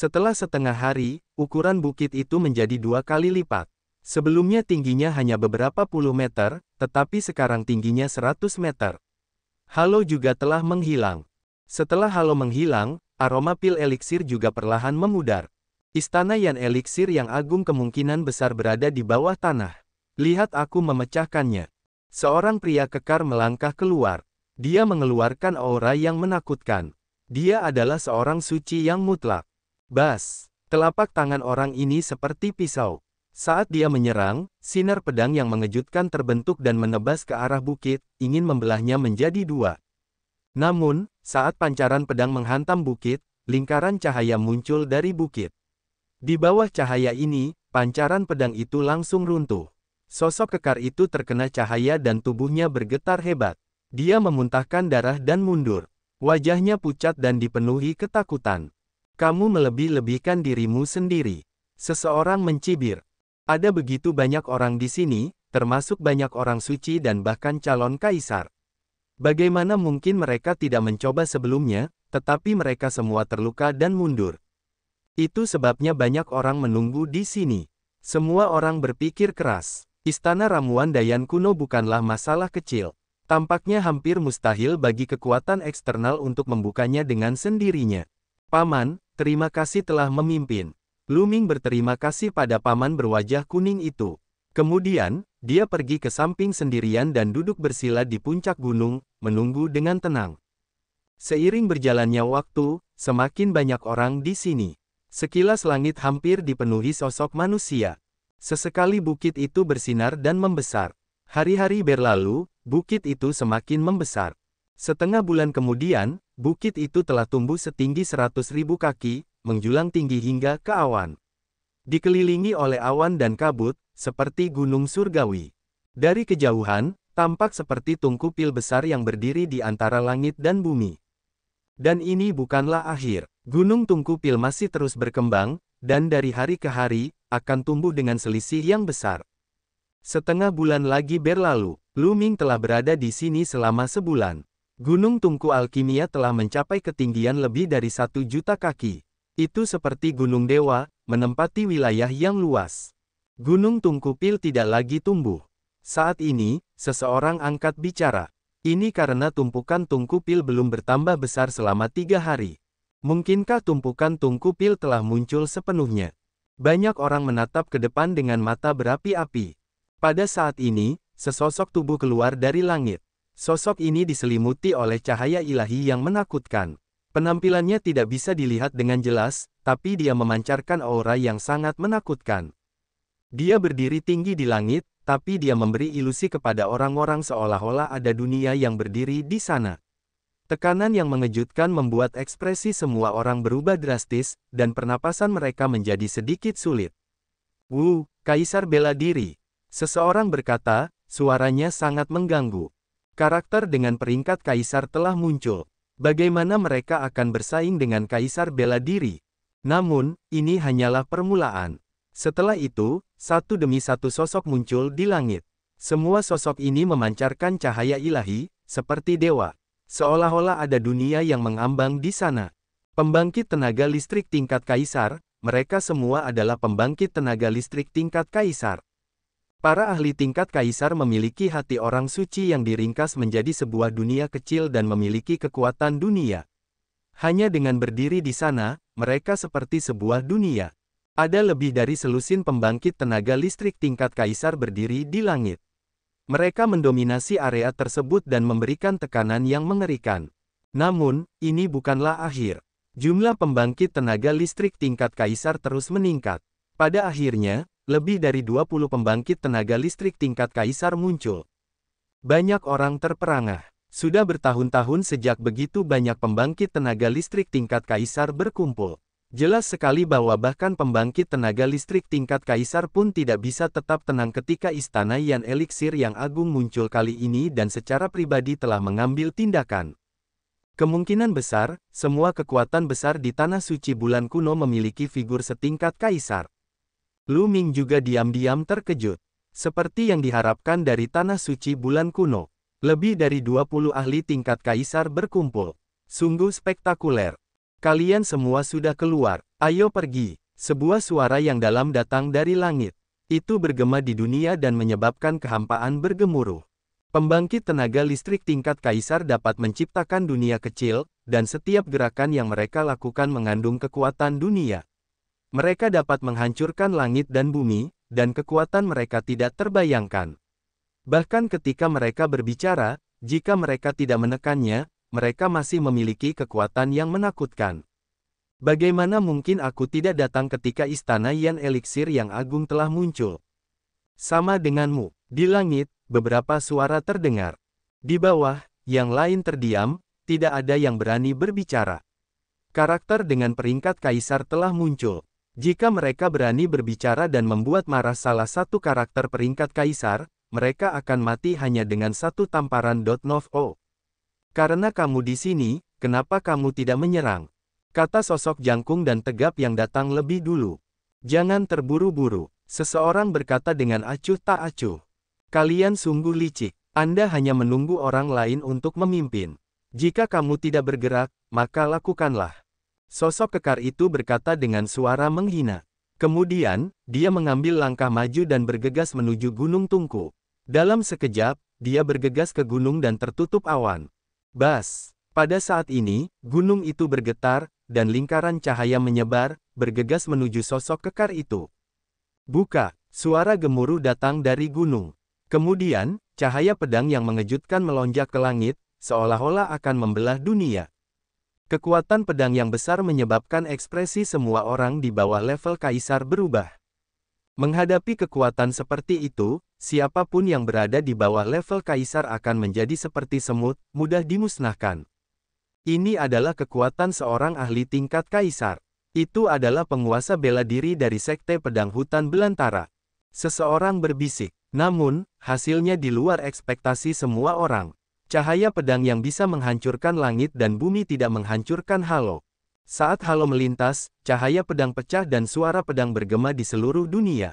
Setelah setengah hari, ukuran bukit itu menjadi dua kali lipat. Sebelumnya tingginya hanya beberapa puluh meter, tetapi sekarang tingginya seratus meter. Halo juga telah menghilang. Setelah halo menghilang, aroma pil eliksir juga perlahan memudar. Istana Yan Eliksir yang agung kemungkinan besar berada di bawah tanah. Lihat aku memecahkannya. Seorang pria kekar melangkah keluar. Dia mengeluarkan aura yang menakutkan. Dia adalah seorang suci yang mutlak. Bas, telapak tangan orang ini seperti pisau. Saat dia menyerang, sinar pedang yang mengejutkan terbentuk dan menebas ke arah bukit, ingin membelahnya menjadi dua. Namun, saat pancaran pedang menghantam bukit, lingkaran cahaya muncul dari bukit. Di bawah cahaya ini, pancaran pedang itu langsung runtuh. Sosok kekar itu terkena cahaya dan tubuhnya bergetar hebat. Dia memuntahkan darah dan mundur. Wajahnya pucat dan dipenuhi ketakutan. Kamu melebih-lebihkan dirimu sendiri. Seseorang mencibir. Ada begitu banyak orang di sini, termasuk banyak orang suci dan bahkan calon kaisar. Bagaimana mungkin mereka tidak mencoba sebelumnya, tetapi mereka semua terluka dan mundur. Itu sebabnya banyak orang menunggu di sini. Semua orang berpikir keras. Istana ramuan Dayan kuno bukanlah masalah kecil. Tampaknya hampir mustahil bagi kekuatan eksternal untuk membukanya dengan sendirinya. Paman, Terima kasih telah memimpin. Luming berterima kasih pada paman berwajah kuning itu. Kemudian, dia pergi ke samping sendirian dan duduk bersila di puncak gunung, menunggu dengan tenang. Seiring berjalannya waktu, semakin banyak orang di sini. Sekilas langit hampir dipenuhi sosok manusia. Sesekali bukit itu bersinar dan membesar. Hari-hari berlalu, bukit itu semakin membesar. Setengah bulan kemudian, Bukit itu telah tumbuh setinggi seratus ribu kaki, menjulang tinggi hingga ke awan. Dikelilingi oleh awan dan kabut, seperti gunung surgawi. Dari kejauhan, tampak seperti tungku pil besar yang berdiri di antara langit dan bumi. Dan ini bukanlah akhir. Gunung tungku pil masih terus berkembang, dan dari hari ke hari, akan tumbuh dengan selisih yang besar. Setengah bulan lagi berlalu, Luming telah berada di sini selama sebulan. Gunung Tungku Alkimia telah mencapai ketinggian lebih dari satu juta kaki. Itu seperti gunung dewa, menempati wilayah yang luas. Gunung Tungku Pil tidak lagi tumbuh. Saat ini, seseorang angkat bicara. Ini karena tumpukan Tungku Pil belum bertambah besar selama tiga hari. Mungkinkah tumpukan Tungku Pil telah muncul sepenuhnya? Banyak orang menatap ke depan dengan mata berapi-api. Pada saat ini, sesosok tubuh keluar dari langit. Sosok ini diselimuti oleh cahaya ilahi yang menakutkan. Penampilannya tidak bisa dilihat dengan jelas, tapi dia memancarkan aura yang sangat menakutkan. Dia berdiri tinggi di langit, tapi dia memberi ilusi kepada orang-orang seolah-olah ada dunia yang berdiri di sana. Tekanan yang mengejutkan membuat ekspresi semua orang berubah drastis, dan pernapasan mereka menjadi sedikit sulit. Wu, Kaisar bela diri. Seseorang berkata, suaranya sangat mengganggu. Karakter dengan peringkat kaisar telah muncul. Bagaimana mereka akan bersaing dengan kaisar bela diri? Namun, ini hanyalah permulaan. Setelah itu, satu demi satu sosok muncul di langit. Semua sosok ini memancarkan cahaya ilahi, seperti dewa. Seolah-olah ada dunia yang mengambang di sana. Pembangkit tenaga listrik tingkat kaisar, mereka semua adalah pembangkit tenaga listrik tingkat kaisar. Para ahli tingkat kaisar memiliki hati orang suci yang diringkas menjadi sebuah dunia kecil dan memiliki kekuatan dunia. Hanya dengan berdiri di sana, mereka seperti sebuah dunia. Ada lebih dari selusin pembangkit tenaga listrik tingkat kaisar berdiri di langit. Mereka mendominasi area tersebut dan memberikan tekanan yang mengerikan. Namun, ini bukanlah akhir. Jumlah pembangkit tenaga listrik tingkat kaisar terus meningkat. Pada akhirnya, lebih dari 20 pembangkit tenaga listrik tingkat kaisar muncul. Banyak orang terperangah. Sudah bertahun-tahun sejak begitu banyak pembangkit tenaga listrik tingkat kaisar berkumpul. Jelas sekali bahwa bahkan pembangkit tenaga listrik tingkat kaisar pun tidak bisa tetap tenang ketika istana Yan Elixir yang agung muncul kali ini dan secara pribadi telah mengambil tindakan. Kemungkinan besar, semua kekuatan besar di Tanah Suci Bulan Kuno memiliki figur setingkat kaisar. Lu Ming juga diam-diam terkejut. Seperti yang diharapkan dari Tanah Suci Bulan Kuno, lebih dari 20 ahli tingkat kaisar berkumpul. Sungguh spektakuler. Kalian semua sudah keluar, ayo pergi. Sebuah suara yang dalam datang dari langit. Itu bergema di dunia dan menyebabkan kehampaan bergemuruh. Pembangkit tenaga listrik tingkat kaisar dapat menciptakan dunia kecil, dan setiap gerakan yang mereka lakukan mengandung kekuatan dunia. Mereka dapat menghancurkan langit dan bumi, dan kekuatan mereka tidak terbayangkan. Bahkan ketika mereka berbicara, jika mereka tidak menekannya, mereka masih memiliki kekuatan yang menakutkan. Bagaimana mungkin aku tidak datang ketika istana Yan Elixir yang agung telah muncul? Sama denganmu, di langit, beberapa suara terdengar. Di bawah, yang lain terdiam, tidak ada yang berani berbicara. Karakter dengan peringkat kaisar telah muncul. Jika mereka berani berbicara dan membuat marah salah satu karakter peringkat kaisar, mereka akan mati hanya dengan satu tamparan. Nov O. Karena kamu di sini, kenapa kamu tidak menyerang? Kata sosok jangkung dan tegap yang datang lebih dulu. Jangan terburu-buru, seseorang berkata dengan acuh tak acuh. Kalian sungguh licik, Anda hanya menunggu orang lain untuk memimpin. Jika kamu tidak bergerak, maka lakukanlah. Sosok kekar itu berkata dengan suara menghina. Kemudian, dia mengambil langkah maju dan bergegas menuju Gunung Tungku. Dalam sekejap, dia bergegas ke gunung dan tertutup awan. Bas! Pada saat ini, gunung itu bergetar, dan lingkaran cahaya menyebar, bergegas menuju sosok kekar itu. Buka! Suara gemuruh datang dari gunung. Kemudian, cahaya pedang yang mengejutkan melonjak ke langit, seolah-olah akan membelah dunia. Kekuatan pedang yang besar menyebabkan ekspresi semua orang di bawah level kaisar berubah. Menghadapi kekuatan seperti itu, siapapun yang berada di bawah level kaisar akan menjadi seperti semut, mudah dimusnahkan. Ini adalah kekuatan seorang ahli tingkat kaisar. Itu adalah penguasa bela diri dari Sekte Pedang Hutan Belantara. Seseorang berbisik, namun, hasilnya di luar ekspektasi semua orang. Cahaya pedang yang bisa menghancurkan langit dan bumi tidak menghancurkan Halo. Saat Halo melintas, cahaya pedang pecah dan suara pedang bergema di seluruh dunia.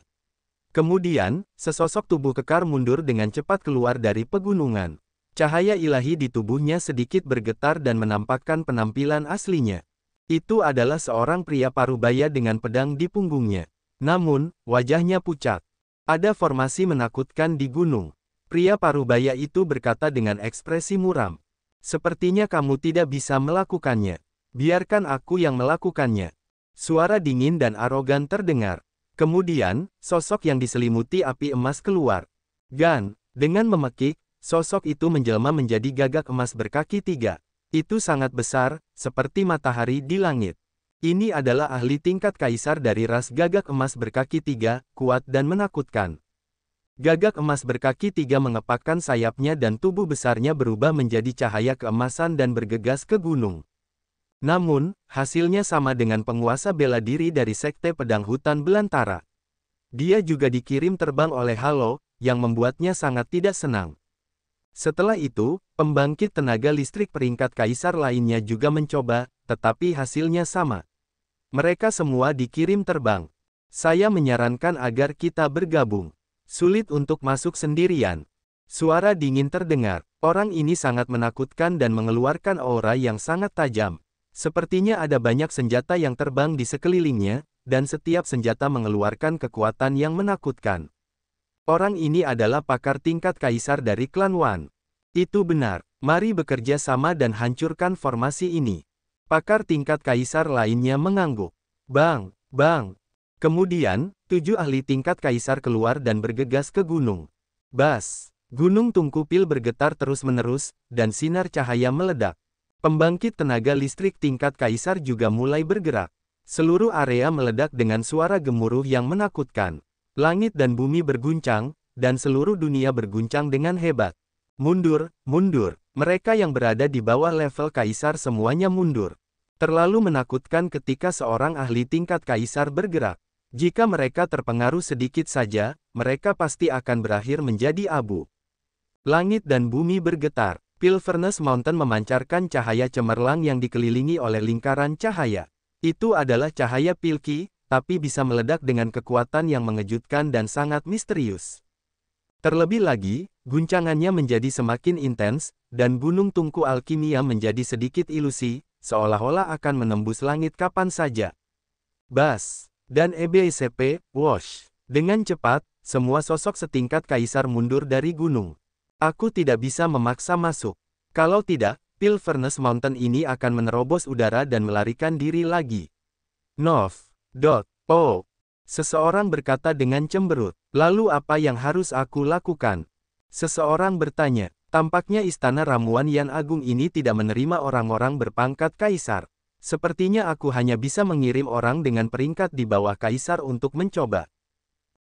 Kemudian, sesosok tubuh kekar mundur dengan cepat keluar dari pegunungan. Cahaya ilahi di tubuhnya sedikit bergetar dan menampakkan penampilan aslinya. Itu adalah seorang pria parubaya dengan pedang di punggungnya. Namun, wajahnya pucat. Ada formasi menakutkan di gunung. Pria paruh baya itu berkata dengan ekspresi muram. Sepertinya kamu tidak bisa melakukannya. Biarkan aku yang melakukannya. Suara dingin dan arogan terdengar. Kemudian, sosok yang diselimuti api emas keluar. Gan, dengan memekik, sosok itu menjelma menjadi gagak emas berkaki tiga. Itu sangat besar, seperti matahari di langit. Ini adalah ahli tingkat kaisar dari ras gagak emas berkaki tiga, kuat dan menakutkan. Gagak emas berkaki tiga mengepakkan sayapnya dan tubuh besarnya berubah menjadi cahaya keemasan dan bergegas ke gunung. Namun, hasilnya sama dengan penguasa bela diri dari Sekte Pedang Hutan Belantara. Dia juga dikirim terbang oleh Halo, yang membuatnya sangat tidak senang. Setelah itu, pembangkit tenaga listrik peringkat kaisar lainnya juga mencoba, tetapi hasilnya sama. Mereka semua dikirim terbang. Saya menyarankan agar kita bergabung. Sulit untuk masuk sendirian. Suara dingin terdengar. Orang ini sangat menakutkan dan mengeluarkan aura yang sangat tajam. Sepertinya ada banyak senjata yang terbang di sekelilingnya, dan setiap senjata mengeluarkan kekuatan yang menakutkan. Orang ini adalah pakar tingkat kaisar dari klan Wan. Itu benar, mari bekerja sama dan hancurkan formasi ini. Pakar tingkat kaisar lainnya mengangguk. Bang, bang, Kemudian, tujuh ahli tingkat kaisar keluar dan bergegas ke gunung. Bas! Gunung Tungkupil bergetar terus-menerus, dan sinar cahaya meledak. Pembangkit tenaga listrik tingkat kaisar juga mulai bergerak. Seluruh area meledak dengan suara gemuruh yang menakutkan. Langit dan bumi berguncang, dan seluruh dunia berguncang dengan hebat. Mundur, mundur, mereka yang berada di bawah level kaisar semuanya mundur. Terlalu menakutkan ketika seorang ahli tingkat kaisar bergerak. Jika mereka terpengaruh sedikit saja, mereka pasti akan berakhir menjadi abu. Langit dan bumi bergetar. Pilfernes Mountain memancarkan cahaya cemerlang yang dikelilingi oleh lingkaran cahaya. Itu adalah cahaya Pilki, tapi bisa meledak dengan kekuatan yang mengejutkan dan sangat misterius. Terlebih lagi, guncangannya menjadi semakin intens, dan gunung tungku alkimia menjadi sedikit ilusi, seolah-olah akan menembus langit kapan saja. Bas dan EBCP Wash. Dengan cepat, semua sosok setingkat kaisar mundur dari gunung. Aku tidak bisa memaksa masuk. Kalau tidak, pil Furnace Mountain ini akan menerobos udara dan melarikan diri lagi. Nov. Dot. Oh. Seseorang berkata dengan cemberut, lalu apa yang harus aku lakukan? Seseorang bertanya, tampaknya istana ramuan Yang Agung ini tidak menerima orang-orang berpangkat kaisar. Sepertinya aku hanya bisa mengirim orang dengan peringkat di bawah kaisar untuk mencoba.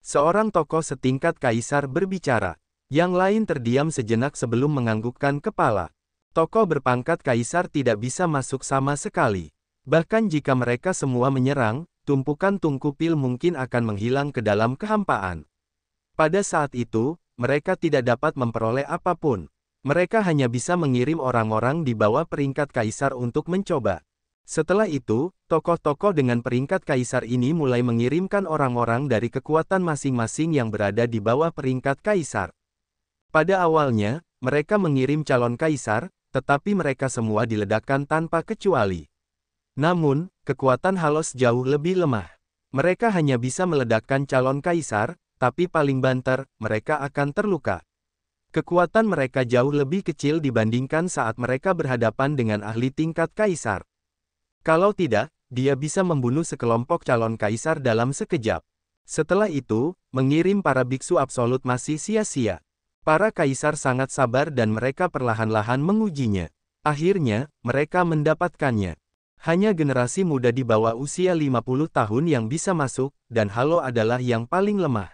Seorang tokoh setingkat kaisar berbicara. Yang lain terdiam sejenak sebelum menganggukkan kepala. Tokoh berpangkat kaisar tidak bisa masuk sama sekali. Bahkan jika mereka semua menyerang, tumpukan tungku pil mungkin akan menghilang ke dalam kehampaan. Pada saat itu, mereka tidak dapat memperoleh apapun. Mereka hanya bisa mengirim orang-orang di bawah peringkat kaisar untuk mencoba. Setelah itu, tokoh-tokoh dengan peringkat kaisar ini mulai mengirimkan orang-orang dari kekuatan masing-masing yang berada di bawah peringkat kaisar. Pada awalnya, mereka mengirim calon kaisar, tetapi mereka semua diledakkan tanpa kecuali. Namun, kekuatan halos jauh lebih lemah. Mereka hanya bisa meledakkan calon kaisar, tapi paling banter, mereka akan terluka. Kekuatan mereka jauh lebih kecil dibandingkan saat mereka berhadapan dengan ahli tingkat kaisar. Kalau tidak, dia bisa membunuh sekelompok calon kaisar dalam sekejap. Setelah itu, mengirim para biksu absolut masih sia-sia. Para kaisar sangat sabar dan mereka perlahan-lahan mengujinya. Akhirnya, mereka mendapatkannya. Hanya generasi muda di bawah usia 50 tahun yang bisa masuk, dan Halo adalah yang paling lemah.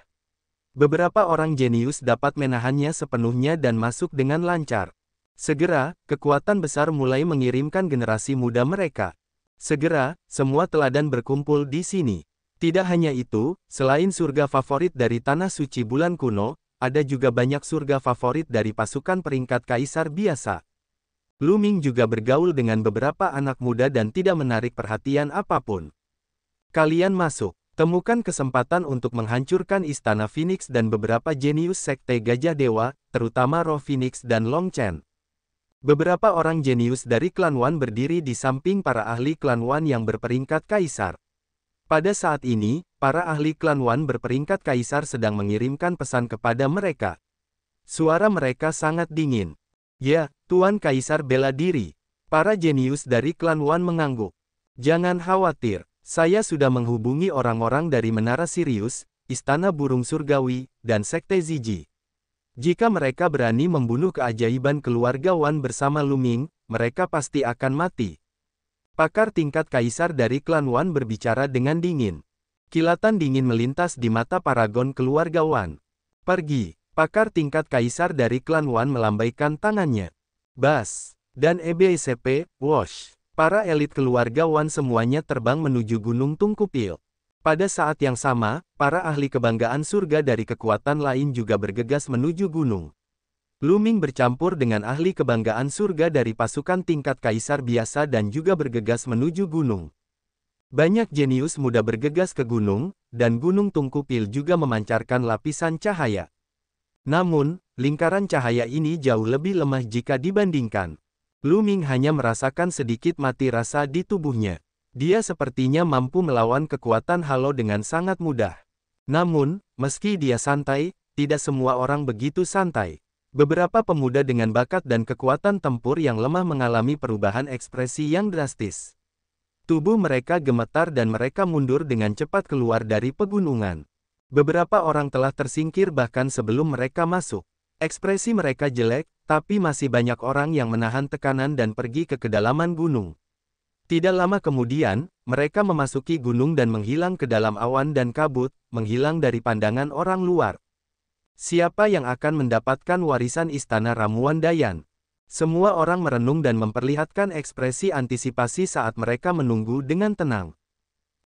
Beberapa orang jenius dapat menahannya sepenuhnya dan masuk dengan lancar. Segera, kekuatan besar mulai mengirimkan generasi muda mereka. Segera, semua teladan berkumpul di sini. Tidak hanya itu, selain surga favorit dari tanah suci bulan kuno, ada juga banyak surga favorit dari pasukan peringkat kaisar biasa. Lu Ming juga bergaul dengan beberapa anak muda dan tidak menarik perhatian apapun. Kalian masuk, temukan kesempatan untuk menghancurkan istana Phoenix dan beberapa jenius sekte gajah dewa, terutama Roh Phoenix dan Long Chen. Beberapa orang jenius dari klan Wan berdiri di samping para ahli klan Wan yang berperingkat kaisar. Pada saat ini, para ahli klan Wan berperingkat kaisar sedang mengirimkan pesan kepada mereka. Suara mereka sangat dingin. Ya, Tuan Kaisar bela diri. Para jenius dari klan Wan mengangguk. Jangan khawatir, saya sudah menghubungi orang-orang dari Menara Sirius, Istana Burung Surgawi, dan Sekte Ziji. Jika mereka berani membunuh keajaiban keluarga Wan bersama Luming, mereka pasti akan mati. Pakar tingkat kaisar dari klan Wan berbicara dengan dingin. Kilatan dingin melintas di mata paragon keluarga Wan. Pergi, pakar tingkat kaisar dari klan Wan melambaikan tangannya. Bas, dan EBCP, Wash. Para elit keluarga Wan semuanya terbang menuju Gunung Tungkupil. Pada saat yang sama, para ahli kebanggaan surga dari kekuatan lain juga bergegas menuju gunung. Luming bercampur dengan ahli kebanggaan surga dari pasukan tingkat kaisar biasa dan juga bergegas menuju gunung. Banyak jenius muda bergegas ke gunung, dan gunung Tungkupil juga memancarkan lapisan cahaya. Namun, lingkaran cahaya ini jauh lebih lemah jika dibandingkan. Luming hanya merasakan sedikit mati rasa di tubuhnya. Dia sepertinya mampu melawan kekuatan Halo dengan sangat mudah. Namun, meski dia santai, tidak semua orang begitu santai. Beberapa pemuda dengan bakat dan kekuatan tempur yang lemah mengalami perubahan ekspresi yang drastis. Tubuh mereka gemetar dan mereka mundur dengan cepat keluar dari pegunungan. Beberapa orang telah tersingkir bahkan sebelum mereka masuk. Ekspresi mereka jelek, tapi masih banyak orang yang menahan tekanan dan pergi ke kedalaman gunung. Tidak lama kemudian, mereka memasuki gunung dan menghilang ke dalam awan dan kabut, menghilang dari pandangan orang luar. Siapa yang akan mendapatkan warisan istana ramuan Dayan? Semua orang merenung dan memperlihatkan ekspresi antisipasi saat mereka menunggu dengan tenang.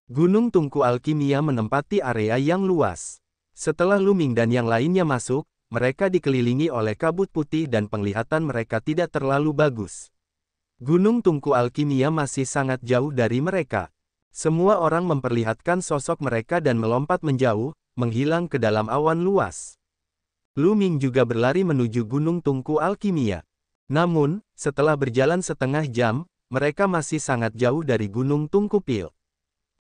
Gunung Tungku Alkimia menempati area yang luas. Setelah Luming dan yang lainnya masuk, mereka dikelilingi oleh kabut putih dan penglihatan mereka tidak terlalu bagus. Gunung Tungku Alkimia masih sangat jauh dari mereka. Semua orang memperlihatkan sosok mereka dan melompat menjauh, menghilang ke dalam awan luas. Lu Ming juga berlari menuju Gunung Tungku Alkimia. Namun, setelah berjalan setengah jam, mereka masih sangat jauh dari Gunung Tungku Pil.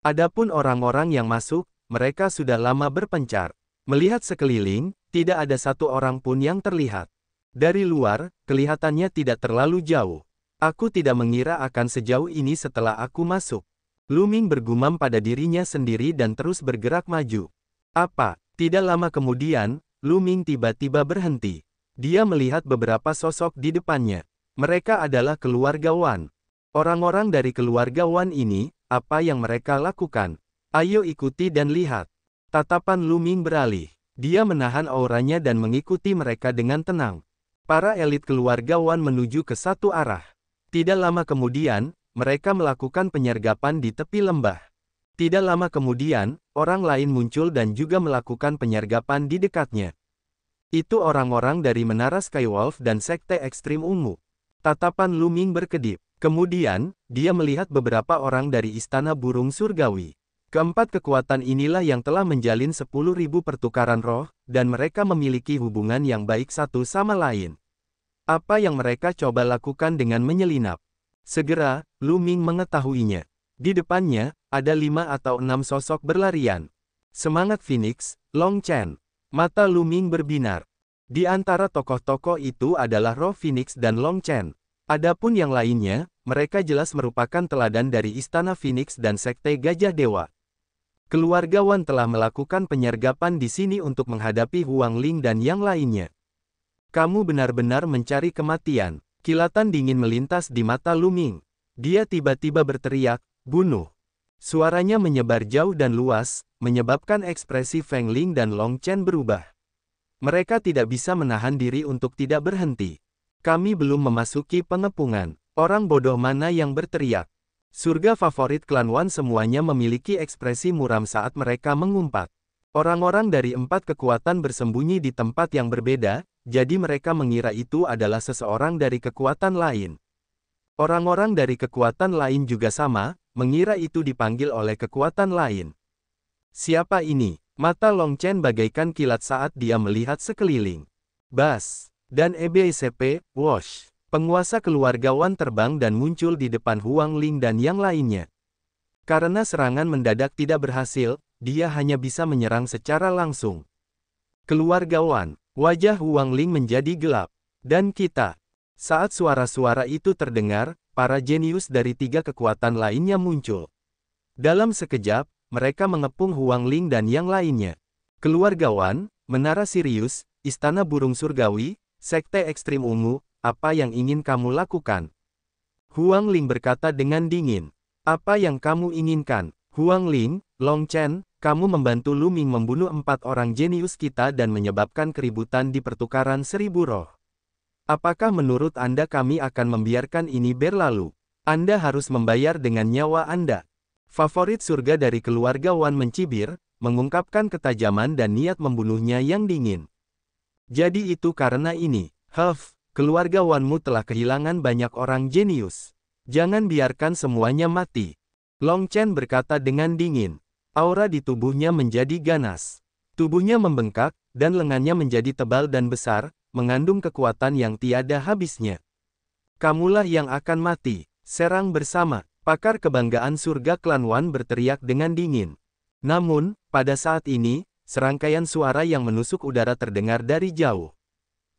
Adapun orang-orang yang masuk, mereka sudah lama berpencar. Melihat sekeliling, tidak ada satu orang pun yang terlihat. Dari luar, kelihatannya tidak terlalu jauh. Aku tidak mengira akan sejauh ini setelah aku masuk. Luming bergumam pada dirinya sendiri dan terus bergerak maju. Apa? Tidak lama kemudian, Luming tiba-tiba berhenti. Dia melihat beberapa sosok di depannya. Mereka adalah keluarga Wan. Orang-orang dari keluarga Wan ini, apa yang mereka lakukan? Ayo ikuti dan lihat. Tatapan Luming beralih. Dia menahan auranya dan mengikuti mereka dengan tenang. Para elit keluarga Wan menuju ke satu arah. Tidak lama kemudian, mereka melakukan penyergapan di tepi lembah. Tidak lama kemudian, orang lain muncul dan juga melakukan penyergapan di dekatnya. Itu orang-orang dari Menara Skywolf dan Sekte Ekstrim Ungu. Tatapan Luming berkedip. Kemudian, dia melihat beberapa orang dari Istana Burung Surgawi. Keempat kekuatan inilah yang telah menjalin 10.000 pertukaran roh, dan mereka memiliki hubungan yang baik satu sama lain. Apa yang mereka coba lakukan dengan menyelinap? Segera, Lu Ming mengetahuinya. Di depannya, ada lima atau enam sosok berlarian. Semangat Phoenix, Long Chen. Mata Lu Ming berbinar. Di antara tokoh-tokoh itu adalah Roh Phoenix dan Long Chen. Adapun yang lainnya, mereka jelas merupakan teladan dari Istana Phoenix dan Sekte Gajah Dewa. Keluarga Wan telah melakukan penyergapan di sini untuk menghadapi Huang Ling dan yang lainnya. Kamu benar-benar mencari kematian. Kilatan dingin melintas di mata Luming. Dia tiba-tiba berteriak, bunuh. Suaranya menyebar jauh dan luas, menyebabkan ekspresi Feng Ling dan Long Chen berubah. Mereka tidak bisa menahan diri untuk tidak berhenti. Kami belum memasuki pengepungan. Orang bodoh mana yang berteriak? Surga favorit klan Wan semuanya memiliki ekspresi muram saat mereka mengumpat. Orang-orang dari empat kekuatan bersembunyi di tempat yang berbeda, jadi mereka mengira itu adalah seseorang dari kekuatan lain. Orang-orang dari kekuatan lain juga sama, mengira itu dipanggil oleh kekuatan lain. Siapa ini? Mata Long Chen bagaikan kilat saat dia melihat sekeliling. Bas, dan EBSP, Wash, penguasa keluarga Wan terbang dan muncul di depan Huang Ling dan yang lainnya. Karena serangan mendadak tidak berhasil, dia hanya bisa menyerang secara langsung. Keluarga Wan, Wajah Wang Ling menjadi gelap. Dan kita. Saat suara-suara itu terdengar, para jenius dari tiga kekuatan lainnya muncul. Dalam sekejap, mereka mengepung Huang Ling dan yang lainnya. Keluarga Wan, Menara Sirius, Istana Burung Surgawi, Sekte Ekstrim Ungu, apa yang ingin kamu lakukan? Huang Ling berkata dengan dingin. Apa yang kamu inginkan? Huang Ling, Long Chen, kamu membantu Luming membunuh empat orang jenius kita dan menyebabkan keributan di pertukaran seribu roh. Apakah menurut Anda kami akan membiarkan ini berlalu? Anda harus membayar dengan nyawa Anda. Favorit surga dari keluarga Wan mencibir, mengungkapkan ketajaman dan niat membunuhnya yang dingin. Jadi itu karena ini, Huff, keluarga Wanmu telah kehilangan banyak orang jenius. Jangan biarkan semuanya mati. Long Chen berkata dengan dingin. Aura di tubuhnya menjadi ganas. Tubuhnya membengkak, dan lengannya menjadi tebal dan besar, mengandung kekuatan yang tiada habisnya. Kamulah yang akan mati, serang bersama, pakar kebanggaan surga klan Wan berteriak dengan dingin. Namun, pada saat ini, serangkaian suara yang menusuk udara terdengar dari jauh.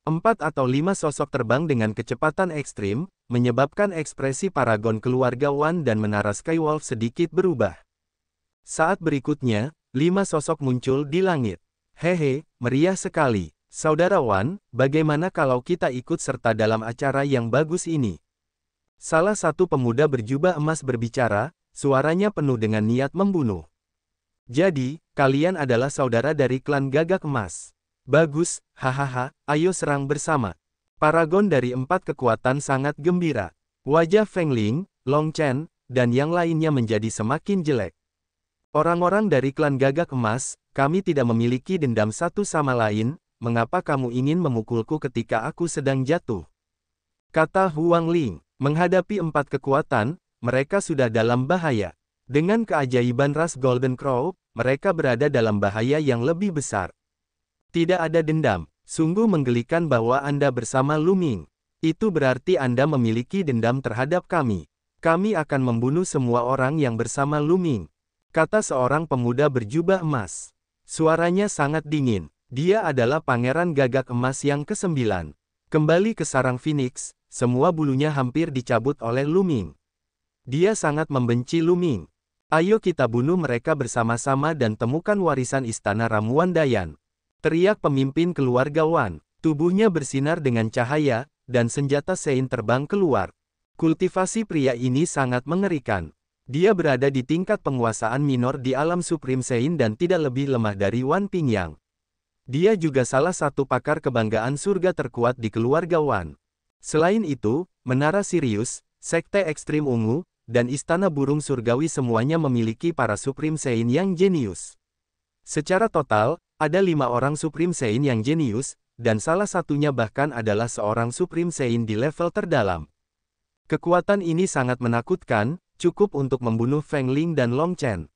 Empat atau lima sosok terbang dengan kecepatan ekstrim, menyebabkan ekspresi paragon keluarga Wan dan menara Skywolf sedikit berubah. Saat berikutnya, lima sosok muncul di langit. Hehe, meriah sekali. Saudara Wan, bagaimana kalau kita ikut serta dalam acara yang bagus ini? Salah satu pemuda berjubah emas berbicara, suaranya penuh dengan niat membunuh. Jadi, kalian adalah saudara dari klan gagak emas. Bagus, hahaha, ayo serang bersama. Paragon dari empat kekuatan sangat gembira. Wajah Feng Ling, Long Chen, dan yang lainnya menjadi semakin jelek. Orang-orang dari klan gagak emas, kami tidak memiliki dendam satu sama lain, mengapa kamu ingin memukulku ketika aku sedang jatuh? Kata Huang Ling, menghadapi empat kekuatan, mereka sudah dalam bahaya. Dengan keajaiban ras Golden Crow, mereka berada dalam bahaya yang lebih besar. Tidak ada dendam, sungguh menggelikan bahwa Anda bersama Luming. Itu berarti Anda memiliki dendam terhadap kami. Kami akan membunuh semua orang yang bersama Luming kata seorang pemuda berjubah emas. Suaranya sangat dingin. Dia adalah pangeran gagak emas yang kesembilan. Kembali ke sarang Phoenix, semua bulunya hampir dicabut oleh Luming. Dia sangat membenci Luming. Ayo kita bunuh mereka bersama-sama dan temukan warisan istana ramuan Dayan. Teriak pemimpin keluarga Wan. Tubuhnya bersinar dengan cahaya, dan senjata Sein terbang keluar. Kultivasi pria ini sangat mengerikan. Dia berada di tingkat penguasaan minor di alam Supreme Sein dan tidak lebih lemah dari Wan Pingyang. Dia juga salah satu pakar kebanggaan surga terkuat di keluarga Wan. Selain itu, Menara Sirius, Sekte Ekstrim Ungu, dan Istana Burung Surgawi semuanya memiliki para Supreme Sein yang jenius. Secara total, ada lima orang Supreme Sein yang jenius, dan salah satunya bahkan adalah seorang Supreme Sein di level terdalam. Kekuatan ini sangat menakutkan, cukup untuk membunuh Feng Ling dan Long Chen.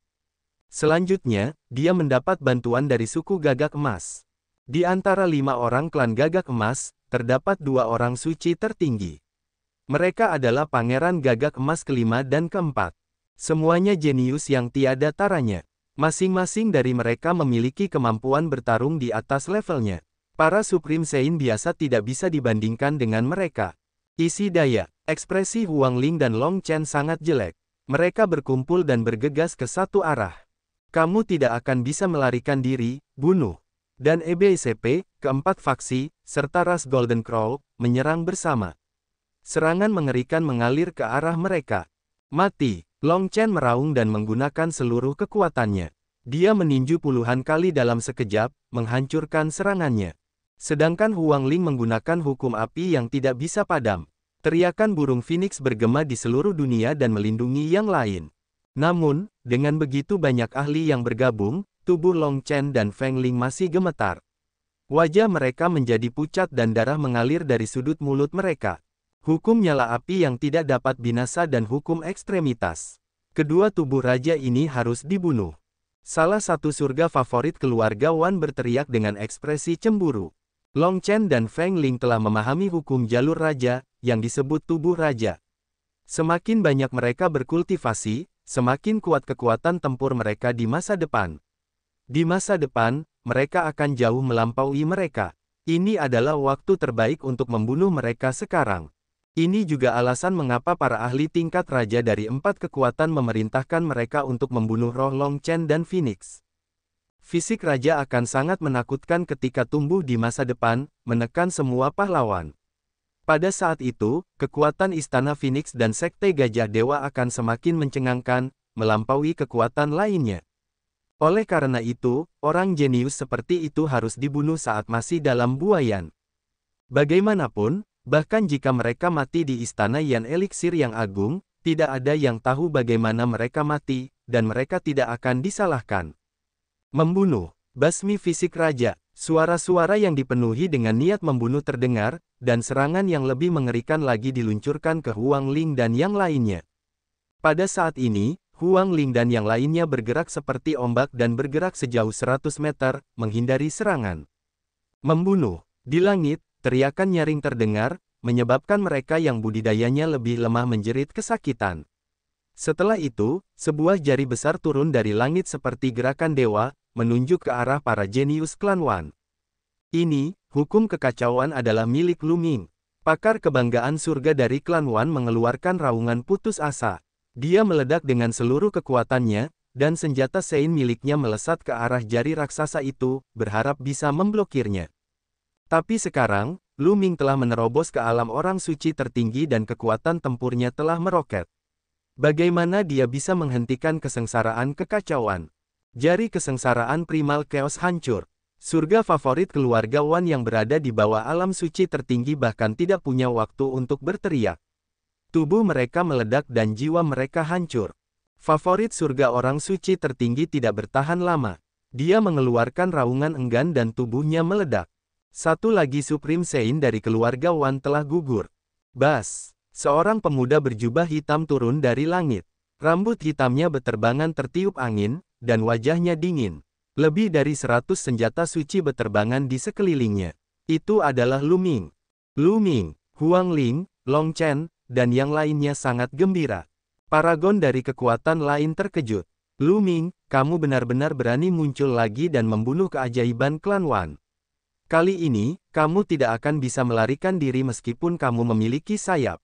Selanjutnya, dia mendapat bantuan dari suku Gagak Emas. Di antara lima orang klan Gagak Emas, terdapat dua orang suci tertinggi. Mereka adalah pangeran Gagak Emas kelima dan keempat. Semuanya jenius yang tiada taranya. Masing-masing dari mereka memiliki kemampuan bertarung di atas levelnya. Para Supreme Saint biasa tidak bisa dibandingkan dengan mereka. Isi daya, ekspresi Huang Ling dan Long Chen sangat jelek. Mereka berkumpul dan bergegas ke satu arah. Kamu tidak akan bisa melarikan diri, bunuh. Dan EBCP, keempat faksi, serta ras Golden Crow, menyerang bersama. Serangan mengerikan mengalir ke arah mereka. Mati, Long Chen meraung dan menggunakan seluruh kekuatannya. Dia meninju puluhan kali dalam sekejap, menghancurkan serangannya. Sedangkan Huang Ling menggunakan hukum api yang tidak bisa padam. Teriakan burung Phoenix bergema di seluruh dunia dan melindungi yang lain. Namun, dengan begitu banyak ahli yang bergabung, tubuh Long Chen dan Feng Ling masih gemetar. Wajah mereka menjadi pucat dan darah mengalir dari sudut mulut mereka. Hukum nyala api yang tidak dapat binasa dan hukum ekstremitas. Kedua tubuh raja ini harus dibunuh. Salah satu surga favorit keluarga Wan berteriak dengan ekspresi cemburu. Long Chen dan Feng Ling telah memahami hukum jalur raja, yang disebut tubuh raja. Semakin banyak mereka berkultivasi, semakin kuat kekuatan tempur mereka di masa depan. Di masa depan, mereka akan jauh melampaui mereka. Ini adalah waktu terbaik untuk membunuh mereka sekarang. Ini juga alasan mengapa para ahli tingkat raja dari empat kekuatan memerintahkan mereka untuk membunuh roh Long Chen dan Phoenix. Fisik raja akan sangat menakutkan ketika tumbuh di masa depan, menekan semua pahlawan. Pada saat itu, kekuatan Istana Phoenix dan Sekte Gajah Dewa akan semakin mencengangkan, melampaui kekuatan lainnya. Oleh karena itu, orang jenius seperti itu harus dibunuh saat masih dalam buayan. Bagaimanapun, bahkan jika mereka mati di istana Yan Elixir yang agung, tidak ada yang tahu bagaimana mereka mati, dan mereka tidak akan disalahkan. Membunuh, basmi fisik raja, suara-suara yang dipenuhi dengan niat membunuh terdengar, dan serangan yang lebih mengerikan lagi diluncurkan ke Huang Ling dan yang lainnya. Pada saat ini, Huang Ling dan yang lainnya bergerak seperti ombak dan bergerak sejauh 100 meter, menghindari serangan. Membunuh, di langit, teriakan nyaring terdengar, menyebabkan mereka yang budidayanya lebih lemah menjerit kesakitan. Setelah itu, sebuah jari besar turun dari langit seperti gerakan dewa, menunjuk ke arah para jenius klan Wan. Ini, hukum kekacauan adalah milik Luming. Pakar kebanggaan surga dari klan Wan mengeluarkan raungan putus asa. Dia meledak dengan seluruh kekuatannya, dan senjata Sein miliknya melesat ke arah jari raksasa itu, berharap bisa memblokirnya. Tapi sekarang, Luming telah menerobos ke alam orang suci tertinggi dan kekuatan tempurnya telah meroket. Bagaimana dia bisa menghentikan kesengsaraan kekacauan? Jari kesengsaraan primal chaos hancur. Surga favorit keluarga Wan yang berada di bawah alam suci tertinggi bahkan tidak punya waktu untuk berteriak. Tubuh mereka meledak dan jiwa mereka hancur. Favorit surga orang suci tertinggi tidak bertahan lama. Dia mengeluarkan raungan enggan dan tubuhnya meledak. Satu lagi Supreme Sein dari keluarga Wan telah gugur. Bas, seorang pemuda berjubah hitam turun dari langit. Rambut hitamnya beterbangan tertiup angin, dan wajahnya dingin. Lebih dari seratus senjata suci beterbangan di sekelilingnya. Itu adalah Lu Ming. Lu Ming, Huang Ling, Long Chen, dan yang lainnya sangat gembira. Paragon dari kekuatan lain terkejut. Lu Ming, kamu benar-benar berani muncul lagi dan membunuh keajaiban klan Wan. Kali ini, kamu tidak akan bisa melarikan diri meskipun kamu memiliki sayap.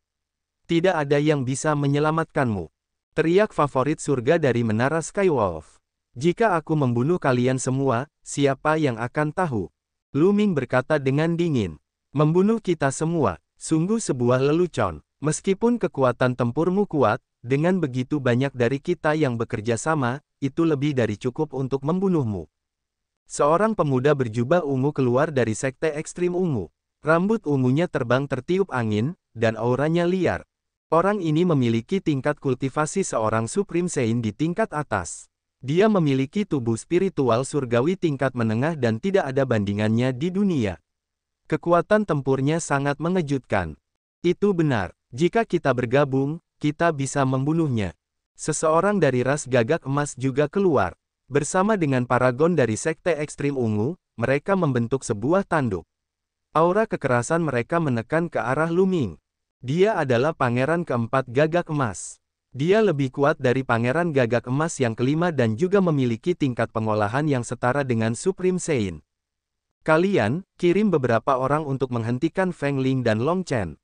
Tidak ada yang bisa menyelamatkanmu. Teriak favorit surga dari menara Skywolf. Jika aku membunuh kalian semua, siapa yang akan tahu? Luming berkata dengan dingin. Membunuh kita semua, sungguh sebuah lelucon. Meskipun kekuatan tempurmu kuat, dengan begitu banyak dari kita yang bekerja sama, itu lebih dari cukup untuk membunuhmu. Seorang pemuda berjubah ungu keluar dari sekte ekstrim ungu. Rambut ungunya terbang tertiup angin, dan auranya liar. Orang ini memiliki tingkat kultivasi seorang Supreme Sein di tingkat atas. Dia memiliki tubuh spiritual surgawi tingkat menengah dan tidak ada bandingannya di dunia. Kekuatan tempurnya sangat mengejutkan. Itu benar. Jika kita bergabung, kita bisa membunuhnya. Seseorang dari ras gagak emas juga keluar. Bersama dengan paragon dari sekte ekstrim ungu, mereka membentuk sebuah tanduk. Aura kekerasan mereka menekan ke arah Luming. Dia adalah pangeran keempat gagak emas. Dia lebih kuat dari pangeran gagak emas yang kelima dan juga memiliki tingkat pengolahan yang setara dengan Supreme Saiyan. Kalian, kirim beberapa orang untuk menghentikan Feng Ling dan Long Chen.